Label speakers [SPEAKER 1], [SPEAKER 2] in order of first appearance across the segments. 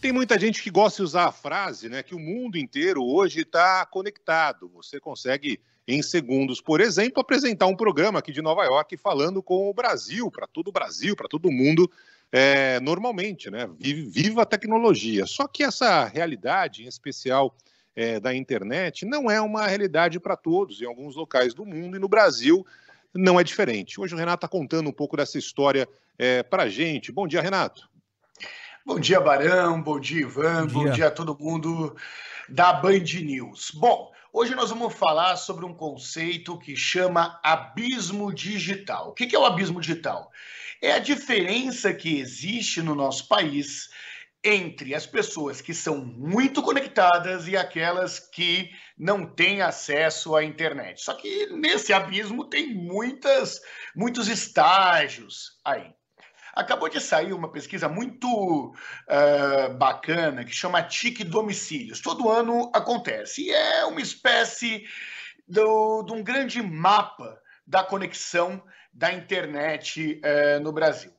[SPEAKER 1] Tem muita gente que gosta de usar a frase, né, que o mundo inteiro hoje está conectado. Você consegue, em segundos, por exemplo, apresentar um programa aqui de Nova York falando com o Brasil, para todo o Brasil, para todo mundo, é, normalmente, né? Viva a tecnologia. Só que essa realidade, em especial é, da internet, não é uma realidade para todos, em alguns locais do mundo e no Brasil não é diferente. Hoje o Renato está contando um pouco dessa história é, para a gente. Bom dia, Renato. Bom dia, Barão. Bom dia, Ivan. Bom dia, bom dia a todo mundo da Band News. Bom, Hoje nós vamos
[SPEAKER 2] falar sobre um conceito que chama abismo digital. O que é o abismo digital? É a diferença que existe no nosso país entre as pessoas que são muito conectadas e aquelas que não têm acesso à internet. Só que nesse abismo tem muitas, muitos estágios aí. Acabou de sair uma pesquisa muito uh, bacana que chama TIC Domicílios. Todo ano acontece. E é uma espécie do, de um grande mapa da conexão da internet uh, no Brasil.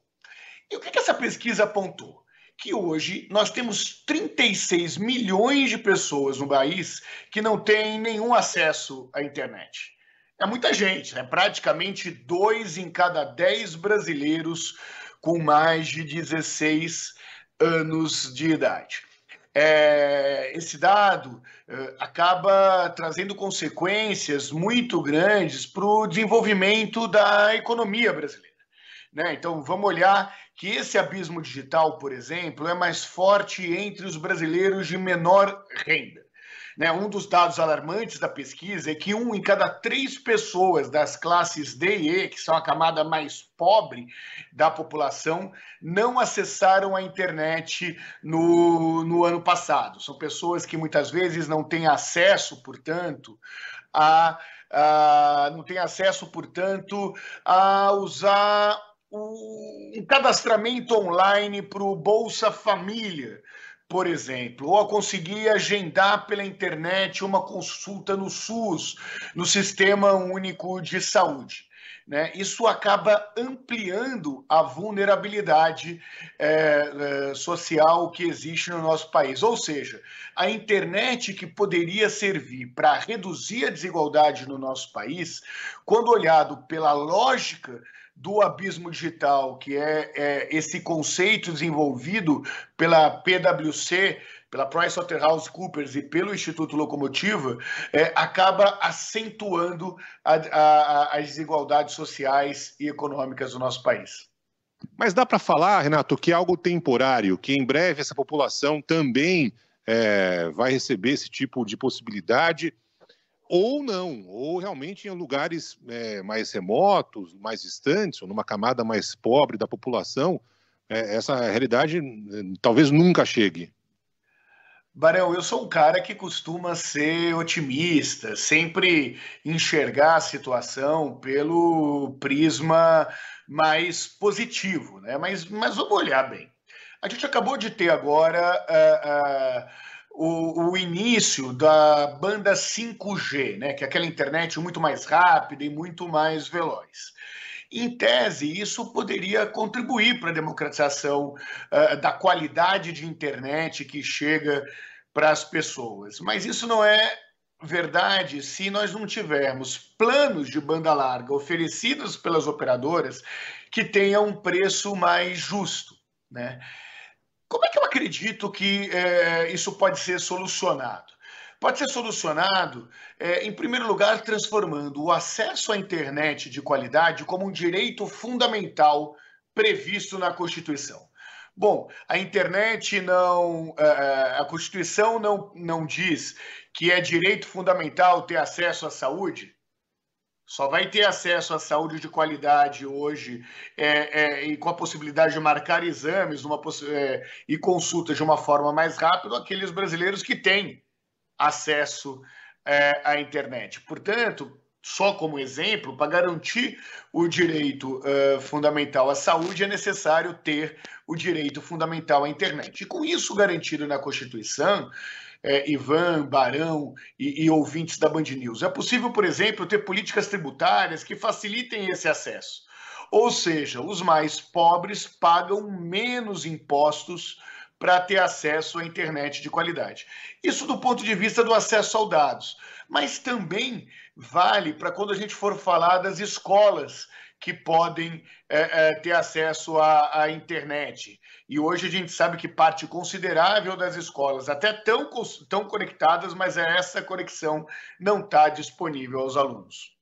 [SPEAKER 2] E o que, que essa pesquisa apontou? Que hoje nós temos 36 milhões de pessoas no país que não têm nenhum acesso à internet. É muita gente, é né? praticamente dois em cada dez brasileiros com mais de 16 anos de idade. É, esse dado é, acaba trazendo consequências muito grandes para o desenvolvimento da economia brasileira. Né? Então, vamos olhar que esse abismo digital, por exemplo, é mais forte entre os brasileiros de menor renda. Né? Um dos dados alarmantes da pesquisa é que um em cada três pessoas das classes D e E, que são a camada mais pobre da população, não acessaram a internet no, no ano passado. São pessoas que muitas vezes não têm acesso, portanto, a, a não têm acesso, portanto, a usar um cadastramento online para o Bolsa Família, por exemplo, ou a conseguir agendar pela internet uma consulta no SUS, no Sistema Único de Saúde. Né? Isso acaba ampliando a vulnerabilidade é, é, social que existe no nosso país. Ou seja, a internet que poderia servir para reduzir a desigualdade no nosso país, quando olhado pela lógica do abismo digital, que é, é esse conceito desenvolvido pela PwC, pela PricewaterhouseCoopers e pelo Instituto Locomotiva, é, acaba acentuando a, a, as desigualdades sociais e econômicas do nosso
[SPEAKER 1] país. Mas dá para falar, Renato, que é algo temporário, que em breve essa população também é, vai receber esse tipo de possibilidade ou não, ou realmente em lugares é, mais remotos, mais distantes, ou numa camada mais pobre da população, é, essa realidade hum, talvez nunca chegue.
[SPEAKER 2] Barão, eu sou um cara que costuma ser otimista, sempre enxergar a situação pelo prisma mais positivo, né? Mas, mas vamos olhar bem. A gente acabou de ter agora. Uh, uh, o, o, início da banda 5G, né? que é aquela internet muito mais rápida e muito mais veloz. Em tese, isso poderia contribuir para a democratização uh, da qualidade de internet que chega para as pessoas. Mas isso não é verdade se nós não tivermos planos de banda larga oferecidos pelas operadoras que tenham um preço mais justo. Né? Como é que eu acredito que é, isso pode ser solucionado? Pode ser solucionado, é, em primeiro lugar, transformando o acesso à internet de qualidade como um direito fundamental previsto na Constituição. Bom, a internet não. Eh, a Constituição não, não diz que é direito fundamental ter acesso à saúde? Só vai ter acesso à saúde de qualidade hoje é, é, e com a possibilidade de marcar exames é, e consultas de uma forma mais rápida aqueles brasileiros que têm acesso é, à internet. Portanto, só como exemplo, para garantir o direito uh, fundamental à saúde é necessário ter o direito fundamental à internet. E com isso garantido na Constituição, é, Ivan, Barão e, e ouvintes da Band News. É possível, por exemplo, ter políticas tributárias que facilitem esse acesso. Ou seja, os mais pobres pagam menos impostos para ter acesso à internet de qualidade. Isso do ponto de vista do acesso aos dados, mas também vale para quando a gente for falar das escolas que podem é, é, ter acesso à, à, internet. E hoje a gente sabe que parte considerável das escolas, até tão, tão conectadas, mas é essa conexão não está disponível aos alunos.